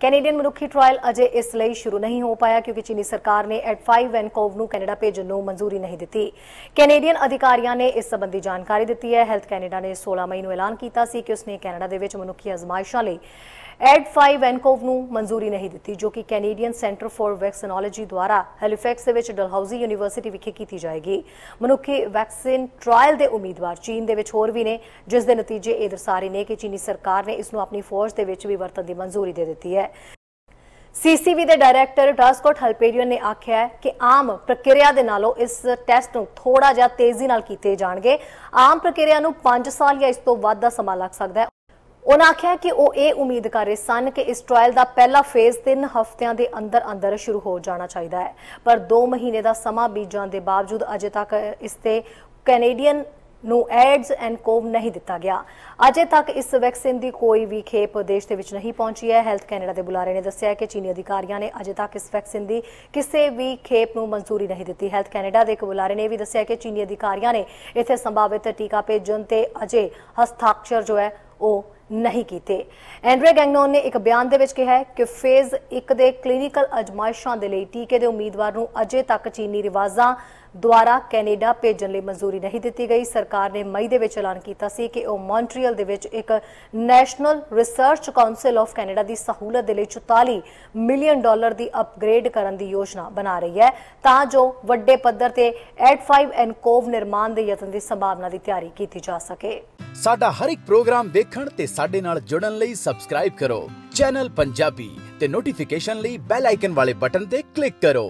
Canadian ਮਨੁੱਖੀ trial ਅਜੇ ਇਸ ਲਈ ਸ਼ੁਰੂ ਨਹੀਂ ਹੋ ਪਾਇਆ ਕਿਉਂਕਿ ਚੀਨੀ ਸਰਕਾਰ ਨੇ ਐਟ 5 ਵੈਨਕੋਵ ਨੂੰ ਕੈਨੇਡਾ ਭੇਜਣ ਨੂੰ ਮਨਜ਼ੂਰੀ ਨਹੀਂ ਦਿੱਤੀ ਕੈਨੇਡੀਅਨ ਅਧਿਕਾਰੀਆਂ ਨੇ ਇਸ ਸੰਬੰਧੀ ਜਾਣਕਾਰੀ ਦਿੱਤੀ ਹੈ ਹੈਲਥ ਕੈਨੇਡਾ ਨੇ 16 ਮਈ ਨੂੰ ਐਲਾਨ ਕੀਤਾ ਸੀ ਕਿ ਉਸਨੇ ਕੈਨੇਡਾ ਦੇ ਵਿੱਚ ਮਨੁੱਖੀ ਅਜ਼ਮਾਇਸ਼ਾਂ ਲਈ ਐਡ 5 ਵੈਨਕੋਵ ਨੂੰ ਮਨਜ਼ੂਰੀ ਨਹੀਂ ਦਿੱਤੀ ਜੋ ਕਿ ਕੈਨੇਡੀਅਨ ਸੈਂਟਰ ਫਾਰ ਵੈਕਸੀਨੋਲੋਜੀ ਦੁਆਰਾ ਹੈਲੀਫੈਕਸ ਦੇ ਵਿੱਚ ਡਲਹੌਜ਼ੀ ਯੂਨੀਵਰਸਿਟੀ ਵਿਖੇ ਕੀਤੀ ਜਾਏਗੀ ਮਨੁੱਖੀ ਵੈਕਸੀਨ ਟ੍ਰਾਇਲ ਦੇ ਉਮੀਦਵਾਰ ਚੀਨ ਦੇ ਵਿੱਚ ਹੋਰ ਵੀ ਨੇ ਜਿਸ ਦੇ ਨਤੀਜੇ ਇਹ ਦਰਸਾ ਰਹੇ ਨੇ ਕਿ ਚੀਨੀ ਸਰਕਾਰ ਨੇ ਇਸ ਨੂੰ ਆਪਣੀ ਫੌਜ ਦੇ ਵਿੱਚ ਵੀ ਵਰਤਣ ਦੀ ਮਨਜ਼ੂਰੀ ਦੇ ਦਿੱਤੀ ਹੈ ਹੈ ਸੀਸੀਵੀ ਦੇ ਡਾਇਰੈਕਟਰ ਡਾਸਕੋਟ ਹਲਪੇਰੀਅਨ ਨੇ ਆਖਿਆ ਹੈ ਕਿ ਆਮ ਪ੍ਰਕਿਰਿਆ ਦੇ ਨਾਲੋਂ ਇਸ ਟੈਸਟ ਨੂੰ ਥੋੜਾ ਜਿਹਾ ਤੇਜ਼ੀ ਨਾਲ ਕੀਤੇ ਜਾਣਗੇ ਆਮ ਪ੍ਰਕਿਰਿਆ ਨੂੰ 5 ਸਾਲ ਜਾਂ ਇਸ ਤੋਂ ਵੱਧ ਦਾ ਸਮਾਂ ਲੱਗ ਸਕਦਾ ਹੈ ਉਹਨਾਂ ਆਖਿਆ ਕਿ ਉਹ ਇਹ ਉਮੀਦ ਕਰ ਰਹੇ ਸਨ ਕਿ ਇਸ ਟ੍ਰਾਇਲ ਦਾ ਪਹਿਲਾ ਫੇਜ਼ 3 ਹਫ਼ਤਿਆਂ ਦੇ ਅੰਦਰ ਅੰਦਰ ਸ਼ੁਰੂ ਹੋ ਜਾਣਾ ਚਾਹੀਦਾ ਹੈ ਪਰ 2 ਮਹੀਨੇ ਦਾ ਸਮਾਂ ਜਾਣ ਦੇ ਬਾਵਜੂਦ ਅਜੇ ਤੱਕ ਇਸ ਤੇ ਕੈਨੇਡੀਅਨ ਨੂੰ ਐਡਸ ਐਂਡ ਕੋਵ ਨਹੀਂ ਦਿੱਤਾ ਗਿਆ ਅਜੇ ਤੱਕ ਇਸ ਵੈਕਸੀਨ ਦੀ ਕੋਈ ਵੀ ਖੇਪ ਦੇਸ਼ ਦੇ ਵਿੱਚ ਨਹੀਂ ਪਹੁੰਚੀ ਹੈ ਹੈਲਥ ਕੈਨੇਡਾ ਦੇ ਬੁਲਾਰੇ ਨੇ ਦੱਸਿਆ ਕਿ ਚੀਨੀ ਅਧਿਕਾਰੀਆਂ ਨੇ ਅਜੇ ਤੱਕ ਇਸ ਵੈਕਸੀਨ ਦੀ ਕਿਸੇ ਵੀ ਖੇਪ ਨੂੰ ਮਨਜ਼ੂਰੀ ਨਹੀਂ ਦਿੱਤੀ ਹੈਲਥ ਕੈਨੇਡਾ ਦੇ ਇੱਕ ਬੁਲਾਰੇ ਨੇ ਵੀ ਦੱਸਿਆ ਕਿ ਚੀਨੀ ਅਧਿਕਾਰੀਆਂ ਨੇ ਇੱਥੇ ਸੰਭਾਵਿਤ ਟੀਕਾ ਭੇਜਣ ਤੇ ਅਜੇ ਹਸਤਾਖਰ ਜੋ ਹੈ ਉਹ ਨਹੀਂ ਕੀਤੇ ਐਂਡਰੇ ਗੈਂਗਨੋਨ ਨੇ ਇੱਕ ਬਿਆਨ ਦੇ ਵਿੱਚ ਕਿਹਾ ਕਿ ਫੇਜ਼ 1 ਦੇ ਕਲੀਨਿਕਲ ਅਜਮਾਇਸ਼ਾਂ ਦੇ ਲਈ ਟੀਕੇ ਦੇ ਉਮੀਦਵਾਰ ਨੂੰ ਅਜੇ ਤੱਕ ਚੀਨੀ ਰਿਵਾਜ਼ਾਂ ਦੁਆਰਾ ਕੈਨੇਡਾ ਭੇਜਣ ਲਈ ਮਨਜ਼ੂਰੀ ਨਹੀਂ ਦਿੱਤੀ ਗਈ ਸਰਕਾਰ ਨੇ ਮਈ ਦੇ ਵਿੱਚ ਐਲਾਨ ਕੀਤਾ ਸੀ ਕਿ ਉਹ ਮੌਂਟਰੀਅਲ ਦੇ ਵਿੱਚ ਇੱਕ National Research Council of Canada ਦੀ ਸਹੂਲਤ ਦੇ ਲਈ 44 ਮਿਲੀਅਨ ਡਾਲਰ ਦੀ ਅਪਗ੍ਰੇਡ ਕਰਨ ਦੀ ਯੋਜਨਾ ਬਣਾ ਰਹੀ ਹੈ ਤਾਂ ਜੋ ਵੱਡੇ ਪੱਧਰ ਤੇ ਐਡ 5 ਐਂਡ ਕੋਵ ਨਿਰਮਾਣ ਦੇ ਯਤਨ ਦੀ ਸੰਭਾਵਨਾ ਦੀ ਤਿਆਰੀ ਕੀਤੀ ਜਾ ਸਕੇ ਸਾਡਾ ਹਰ ਇੱਕ ਪ੍ਰੋਗਰਾਮ ਦੇਖਣ ਤੇ ਸਾਡੇ ਨਾਲ ਜੁੜਨ ਲਈ ਸਬਸਕ੍ਰਾਈਬ ਕਰੋ ਚੈਨਲ ਪੰਜਾਬੀ ਤੇ ਨੋਟੀਫਿਕੇਸ਼ਨ ਲਈ ਬੈਲ ਆਈਕਨ ਵਾਲੇ ਬਟਨ ਤੇ ਕਲਿੱਕ ਕਰੋ